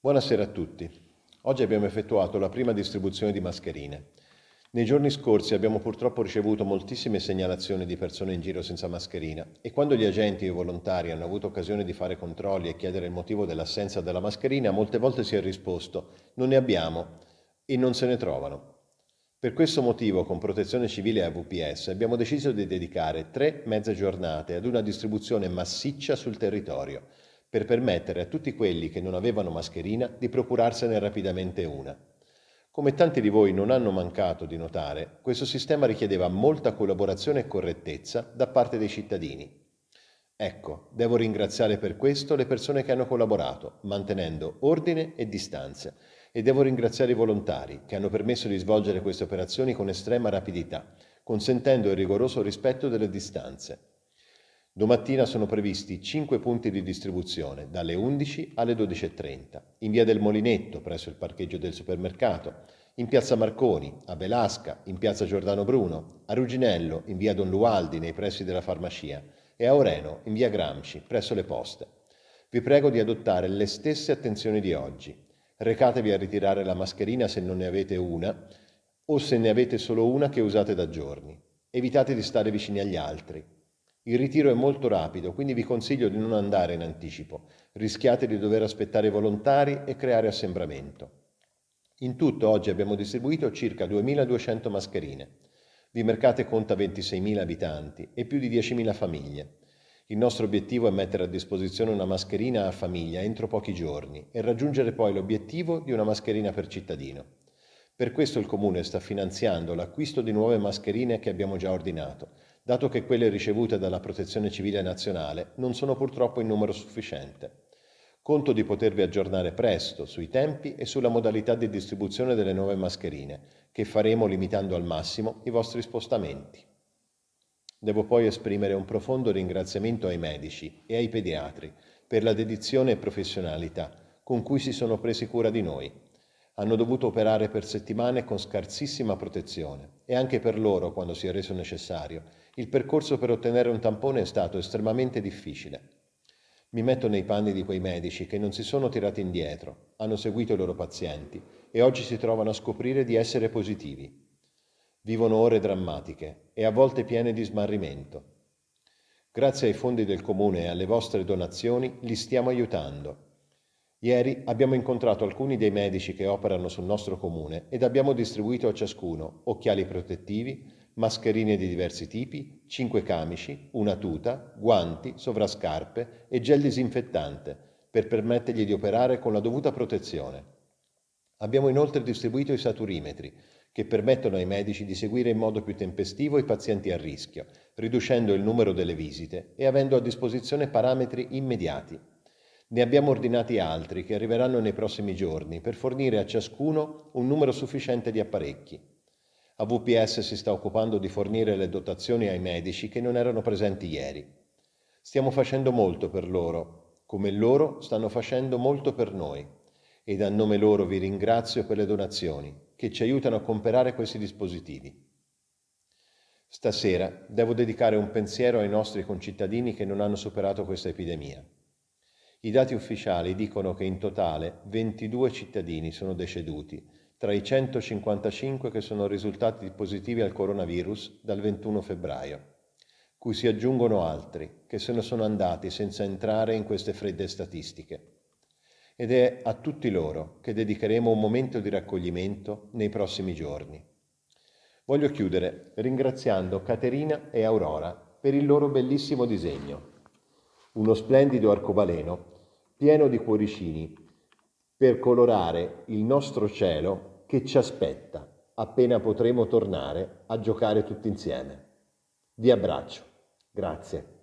Buonasera a tutti. Oggi abbiamo effettuato la prima distribuzione di mascherine. Nei giorni scorsi abbiamo purtroppo ricevuto moltissime segnalazioni di persone in giro senza mascherina e quando gli agenti e i volontari hanno avuto occasione di fare controlli e chiedere il motivo dell'assenza della mascherina, molte volte si è risposto non ne abbiamo e non se ne trovano. Per questo motivo, con Protezione Civile e AVPS, abbiamo deciso di dedicare tre mezze giornate ad una distribuzione massiccia sul territorio per permettere a tutti quelli che non avevano mascherina di procurarsene rapidamente una. Come tanti di voi non hanno mancato di notare, questo sistema richiedeva molta collaborazione e correttezza da parte dei cittadini. Ecco, devo ringraziare per questo le persone che hanno collaborato, mantenendo ordine e distanza, e devo ringraziare i volontari che hanno permesso di svolgere queste operazioni con estrema rapidità, consentendo il rigoroso rispetto delle distanze. Domattina sono previsti 5 punti di distribuzione dalle 11 alle 12.30, in via del Molinetto presso il parcheggio del supermercato, in piazza Marconi, a Velasca, in piazza Giordano Bruno, a Ruginello, in via Don Lualdi nei pressi della farmacia e a Oreno, in via Gramsci, presso le poste. Vi prego di adottare le stesse attenzioni di oggi. Recatevi a ritirare la mascherina se non ne avete una o se ne avete solo una che usate da giorni. Evitate di stare vicini agli altri il ritiro è molto rapido, quindi vi consiglio di non andare in anticipo. Rischiate di dover aspettare volontari e creare assembramento. In tutto oggi abbiamo distribuito circa 2.200 mascherine. Vi mercate conta 26.000 abitanti e più di 10.000 famiglie. Il nostro obiettivo è mettere a disposizione una mascherina a famiglia entro pochi giorni e raggiungere poi l'obiettivo di una mascherina per cittadino. Per questo il Comune sta finanziando l'acquisto di nuove mascherine che abbiamo già ordinato, dato che quelle ricevute dalla Protezione Civile Nazionale non sono purtroppo in numero sufficiente. Conto di potervi aggiornare presto sui tempi e sulla modalità di distribuzione delle nuove mascherine, che faremo limitando al massimo i vostri spostamenti. Devo poi esprimere un profondo ringraziamento ai medici e ai pediatri per la dedizione e professionalità con cui si sono presi cura di noi hanno dovuto operare per settimane con scarsissima protezione e anche per loro, quando si è reso necessario, il percorso per ottenere un tampone è stato estremamente difficile. Mi metto nei panni di quei medici che non si sono tirati indietro, hanno seguito i loro pazienti e oggi si trovano a scoprire di essere positivi. Vivono ore drammatiche e a volte piene di smarrimento. Grazie ai fondi del comune e alle vostre donazioni li stiamo aiutando Ieri abbiamo incontrato alcuni dei medici che operano sul nostro comune ed abbiamo distribuito a ciascuno occhiali protettivi, mascherine di diversi tipi, 5 camici, una tuta, guanti, sovrascarpe e gel disinfettante per permettergli di operare con la dovuta protezione. Abbiamo inoltre distribuito i saturimetri, che permettono ai medici di seguire in modo più tempestivo i pazienti a rischio, riducendo il numero delle visite e avendo a disposizione parametri immediati ne abbiamo ordinati altri che arriveranno nei prossimi giorni per fornire a ciascuno un numero sufficiente di apparecchi. AVPS si sta occupando di fornire le dotazioni ai medici che non erano presenti ieri. Stiamo facendo molto per loro, come loro stanno facendo molto per noi. Ed a nome loro vi ringrazio per le donazioni che ci aiutano a comprare questi dispositivi. Stasera devo dedicare un pensiero ai nostri concittadini che non hanno superato questa epidemia. I dati ufficiali dicono che in totale 22 cittadini sono deceduti, tra i 155 che sono risultati positivi al coronavirus dal 21 febbraio, cui si aggiungono altri che se ne sono andati senza entrare in queste fredde statistiche. Ed è a tutti loro che dedicheremo un momento di raccoglimento nei prossimi giorni. Voglio chiudere ringraziando Caterina e Aurora per il loro bellissimo disegno, uno splendido arcobaleno pieno di cuoricini per colorare il nostro cielo che ci aspetta appena potremo tornare a giocare tutti insieme. Vi abbraccio. Grazie.